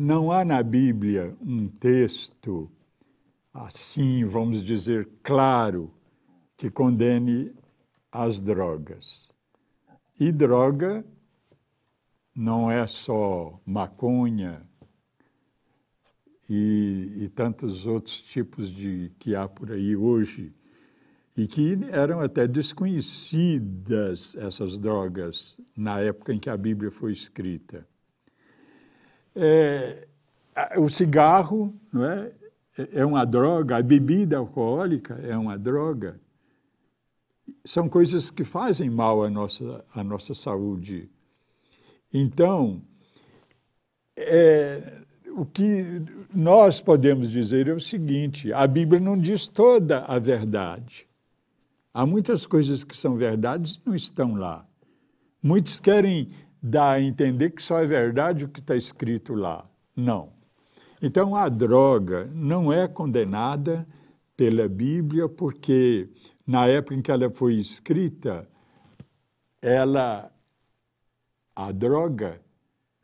Não há na Bíblia um texto assim, vamos dizer, claro, que condene as drogas. E droga não é só maconha e, e, tantos outros tipos de que há por aí hoje e que eram até desconhecidas essas drogas na época em que a Bíblia foi escrita. É, o cigarro não é? é? é uma droga, a bebida alcoólica é uma droga. São coisas que fazem mal à nossa, à nossa saúde. Então, é, o que nós podemos dizer é o seguinte: a Bíblia não diz toda a verdade. Há muitas coisas que são verdades e não estão lá. Muitos querem dá a entender que só é verdade o que está escrito lá. Não. Então, a droga não é condenada pela Bíblia, porque na época em que ela foi escrita, ela, a droga,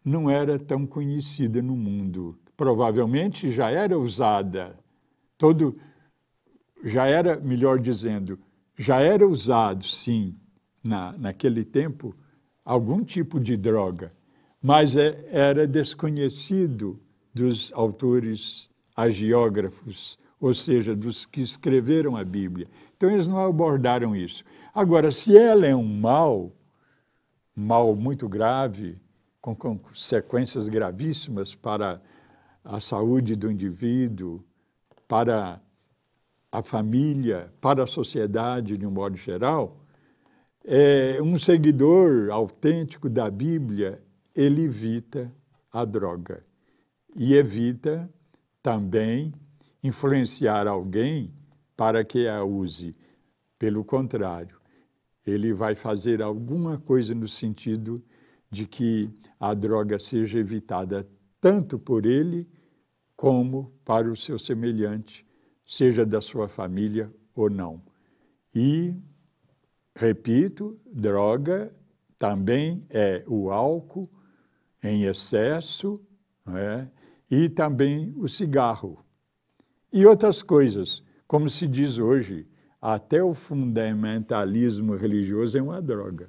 não era tão conhecida no mundo. Provavelmente já era usada, todo, já era, melhor dizendo, já era usado, sim, na, naquele tempo, algum tipo de droga, mas é, era desconhecido dos autores agiógrafos, ou seja, dos que escreveram a Bíblia. Então eles não abordaram isso. Agora, se ela é um mal, mal muito grave, com consequências gravíssimas para a saúde do indivíduo, para a família, para a sociedade de um modo geral, é, um seguidor autêntico da Bíblia, ele evita a droga e evita também influenciar alguém para que a use. Pelo contrário, ele vai fazer alguma coisa no sentido de que a droga seja evitada tanto por ele como para o seu semelhante, seja da sua família ou não. E repito, droga também é o álcool em excesso é? e também o cigarro. E outras coisas, como se diz hoje, até o fundamentalismo religioso é uma droga.